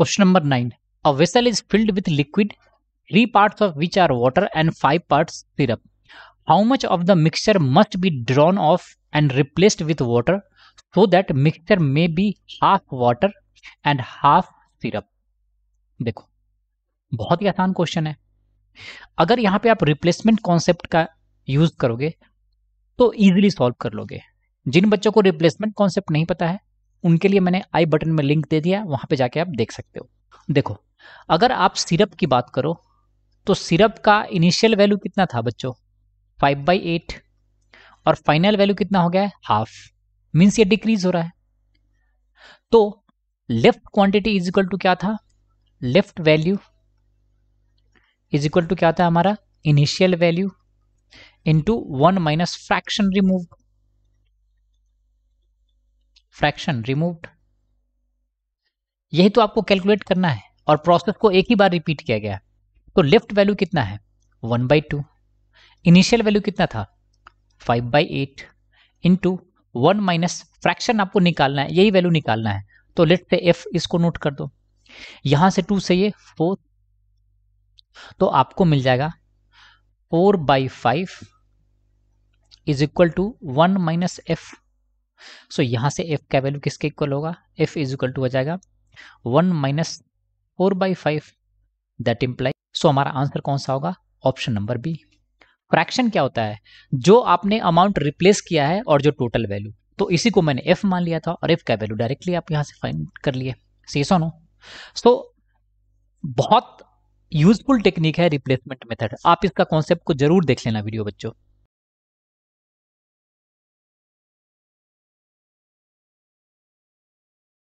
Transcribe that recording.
question number nine a vessel is filled with liquid three part of which are water and five part syrup how much of the mixture must be drawn off and replaced with water so that mixture may be half water and half syrup देखो बहुत ही आसान question है अगर यहां पे आप replacement concept का use करोगे तो इजिली सॉल्व कर लोगे जिन बच्चों को रिप्लेसमेंट कॉन्सेप्ट नहीं पता है उनके लिए मैंने आई बटन में लिंक दे दिया वहाँ पे जाके आप देख सकते हो देखो अगर आप सिरप की बात करो तो सिरप का इनिशियल वैल्यू कितना था बच्चों फाइव बाई एट और फाइनल वैल्यू कितना हो गया है हाफ मीन्स ये डिक्रीज हो रहा है तो left quantity is equal to क्या था left value is equal to क्या था हमारा initial value into one minus fraction remove fraction removed यही तो आपको कैलकुलेट करना है और प्रोसेस को एक ही बार रिपीट किया गया तो लेफ्ट वैल्यू कितना है one by two initial value कितना था five by eight into one minus fraction आपको निकालना है यही वैल्यू निकालना है तो लेफ्ट पे एफ इसको नोट कर दो यहां से टू से ये फोर तो आपको मिल जाएगा four by five is equal to one minus F so so, यहाँ से एफ का वैल्यू किसके इक्वल होगा एफ इज इक्वल टू हो जाएगा one minus four by five that imply so हमारा आंसर कौन सा होगा ऑप्शन नंबर बी फ्रैक्शन क्या होता है जो आपने अमाउंट रिप्लेस किया है और जो टोटल वैल्यू तो इसी को मैंने एफ मान लिया था और एफ का वैल्यू डायरेक्टली आप यहाँ से फाइंड कर लिए सो नो सो बहुत यूजफुल टेक्निक है रिप्लेसमेंट मेथड आप इसका कॉन्सेप्ट को जरूर देख लेना वीडियो बच्चों